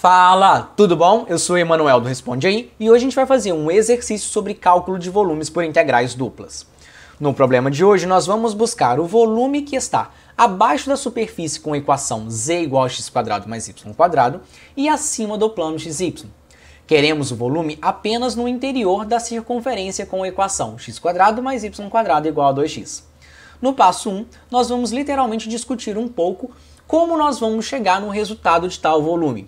Fala, tudo bom? Eu sou Emanuel do Responde Aí e hoje a gente vai fazer um exercício sobre cálculo de volumes por integrais duplas. No problema de hoje, nós vamos buscar o volume que está abaixo da superfície com a equação z igual a x² mais y² e acima do plano xy. Queremos o volume apenas no interior da circunferência com a equação x² mais y² igual a 2x. No passo 1, nós vamos literalmente discutir um pouco como nós vamos chegar no resultado de tal volume.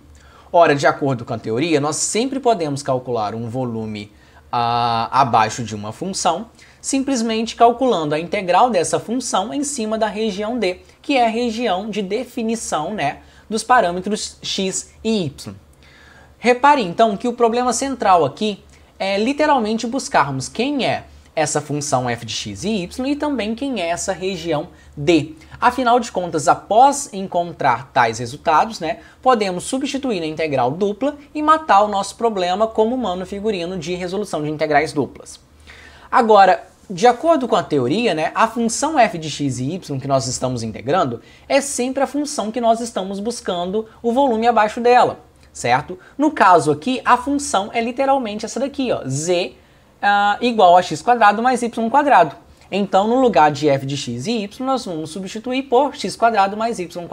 Ora, de acordo com a teoria, nós sempre podemos calcular um volume ah, abaixo de uma função, simplesmente calculando a integral dessa função em cima da região D, que é a região de definição né, dos parâmetros x e y. Repare então que o problema central aqui é literalmente buscarmos quem é essa função f de x e y e também quem é essa região D. Afinal de contas, após encontrar tais resultados, né, podemos substituir a integral dupla e matar o nosso problema como humano figurino de resolução de integrais duplas. Agora, de acordo com a teoria, né, a função f de x e y que nós estamos integrando é sempre a função que nós estamos buscando o volume abaixo dela, certo? No caso aqui, a função é literalmente essa daqui, ó, z uh, igual a x mais y então, no lugar de f de x e y, nós vamos substituir por x mais y.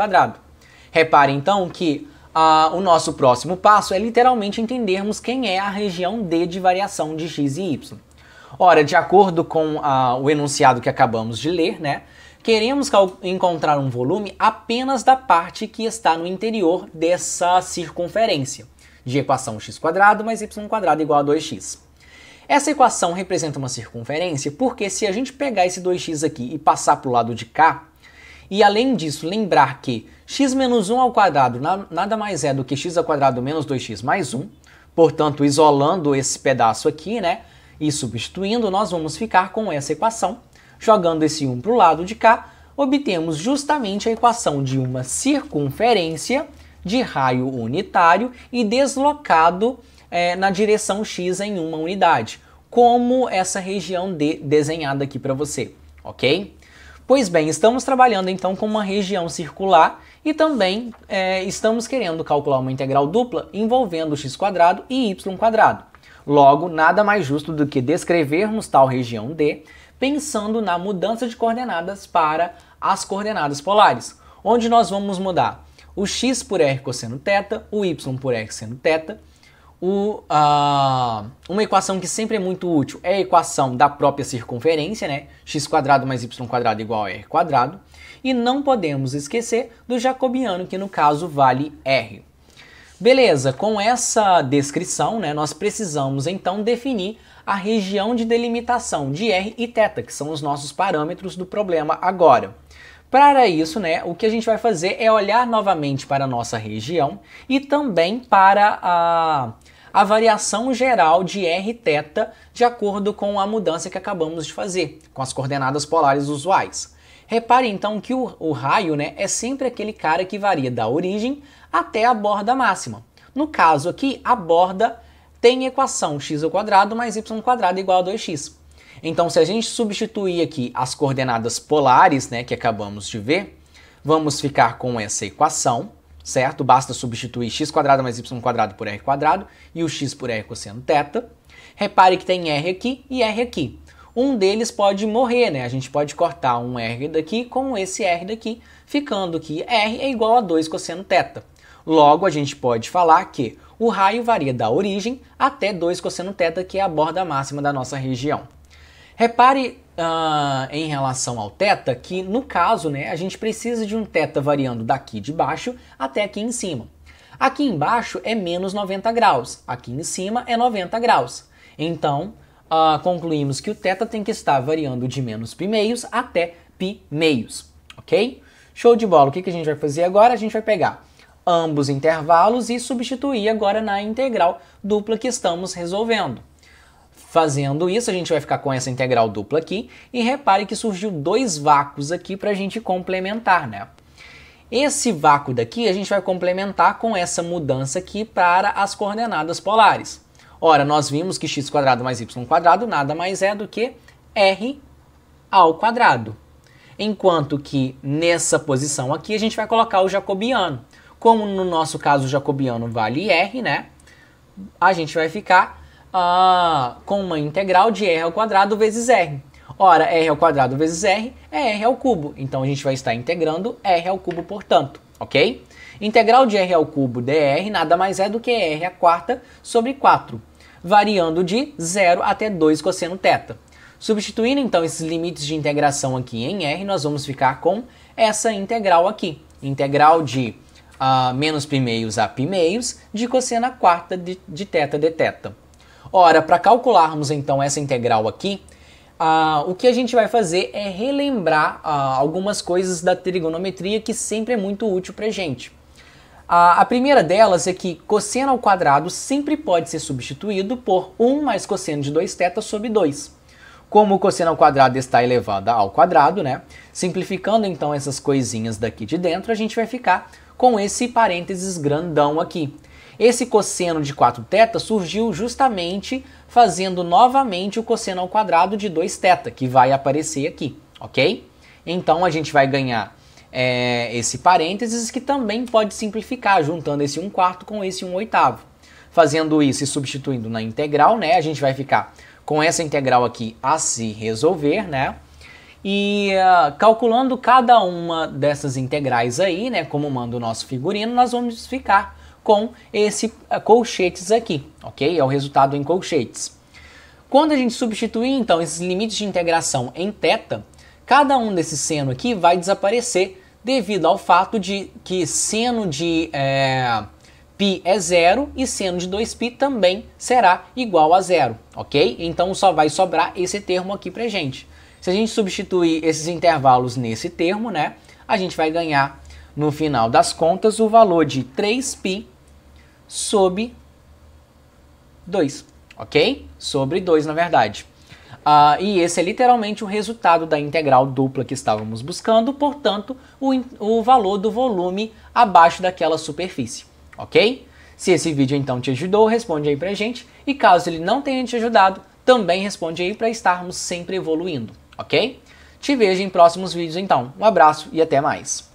Repare então que ah, o nosso próximo passo é literalmente entendermos quem é a região D de variação de x e y. Ora, de acordo com ah, o enunciado que acabamos de ler, né, queremos encontrar um volume apenas da parte que está no interior dessa circunferência, de equação x² mais y² igual a 2x. Essa equação representa uma circunferência porque se a gente pegar esse 2x aqui e passar para o lado de cá, e além disso, lembrar que x menos 1 ao quadrado nada mais é do que x ao quadrado menos 2x mais 1, portanto, isolando esse pedaço aqui, né, e substituindo, nós vamos ficar com essa equação. Jogando esse 1 para o lado de cá, obtemos justamente a equação de uma circunferência de raio unitário e deslocado é, na direção X em uma unidade, como essa região D desenhada aqui para você, ok? Pois bem, estamos trabalhando então com uma região circular e também é, estamos querendo calcular uma integral dupla envolvendo x quadrado e y quadrado. Logo, nada mais justo do que descrevermos tal região D pensando na mudança de coordenadas para as coordenadas polares, onde nós vamos mudar o x por r cosseno θ, o y por r seno θ o, uh, uma equação que sempre é muito útil é a equação da própria circunferência, né? x quadrado mais y quadrado igual a r quadrado. E não podemos esquecer do jacobiano, que no caso vale r. Beleza, com essa descrição, né, nós precisamos então definir a região de delimitação de r e θ, que são os nossos parâmetros do problema agora. Para isso, né, o que a gente vai fazer é olhar novamente para a nossa região e também para a a variação geral de Rθ de acordo com a mudança que acabamos de fazer, com as coordenadas polares usuais. Repare então que o, o raio né, é sempre aquele cara que varia da origem até a borda máxima. No caso aqui, a borda tem equação x mais y igual a 2x. Então, se a gente substituir aqui as coordenadas polares né, que acabamos de ver, vamos ficar com essa equação certo? Basta substituir x quadrado mais y quadrado por r quadrado e o x por r cosseno teta. Repare que tem r aqui e r aqui. Um deles pode morrer, né? A gente pode cortar um r daqui com esse r daqui, ficando que r é igual a 2 cosseno teta. Logo, a gente pode falar que o raio varia da origem até 2 cosseno teta, que é a borda máxima da nossa região. Repare uh, em relação ao θ que, no caso, né, a gente precisa de um θ variando daqui de baixo até aqui em cima. Aqui embaixo é menos 90 graus, aqui em cima é 90 graus. Então, uh, concluímos que o θ tem que estar variando de menos π meios até π meios, ok? Show de bola, o que, que a gente vai fazer agora? A gente vai pegar ambos intervalos e substituir agora na integral dupla que estamos resolvendo. Fazendo isso, a gente vai ficar com essa integral dupla aqui, e repare que surgiu dois vácuos aqui para a gente complementar, né? Esse vácuo daqui a gente vai complementar com essa mudança aqui para as coordenadas polares. Ora, nós vimos que x mais y nada mais é do que r ao quadrado. Enquanto que nessa posição aqui a gente vai colocar o jacobiano. Como no nosso caso o jacobiano vale r, né? A gente vai ficar ah, com uma integral de r ao quadrado vezes r. Ora, r ao quadrado vezes r é r ao cubo. Então a gente vai estar integrando r ao cubo, portanto, ok? Integral de r ao cubo dr nada mais é do que r a quarta sobre 4, variando de 0 até 2 cosseno θ. Substituindo então esses limites de integração aqui em r, nós vamos ficar com essa integral aqui. Integral de uh, menos pi meios a pi meios de cosseno à quarta de, de θ dθ. Ora, para calcularmos então essa integral aqui, ah, o que a gente vai fazer é relembrar ah, algumas coisas da trigonometria que sempre é muito útil para gente. Ah, a primeira delas é que cosseno ao quadrado sempre pode ser substituído por 1 mais cosseno de 2 θ sobre 2. Como o cosseno ao quadrado está elevado ao quadrado, né? Simplificando então essas coisinhas daqui de dentro, a gente vai ficar com esse parênteses grandão aqui. Esse cosseno de 4 θ surgiu justamente fazendo novamente o cosseno ao quadrado de 2 θ, que vai aparecer aqui, ok? Então a gente vai ganhar é, esse parênteses que também pode simplificar, juntando esse 1 quarto com esse 1 oitavo. Fazendo isso e substituindo na integral, né? A gente vai ficar com essa integral aqui a se resolver, né? E uh, calculando cada uma dessas integrais aí, né? Como manda o nosso figurino, nós vamos ficar com esse eh, colchetes aqui, ok? É o resultado em colchetes. Quando a gente substituir então esses limites de integração em θ, cada um desse seno aqui vai desaparecer devido ao fato de que seno de é, eh, π é zero e seno de 2π também será igual a zero, ok? Então só vai sobrar esse termo aqui para gente. Se a gente substituir esses intervalos nesse termo, né, a gente vai ganhar no final das contas o valor de 3π sobre 2, ok? Sobre 2, na verdade. Uh, e esse é literalmente o resultado da integral dupla que estávamos buscando, portanto, o, o valor do volume abaixo daquela superfície, ok? Se esse vídeo então te ajudou, responde aí pra gente. E caso ele não tenha te ajudado, também responde aí para estarmos sempre evoluindo, ok? Te vejo em próximos vídeos então. Um abraço e até mais.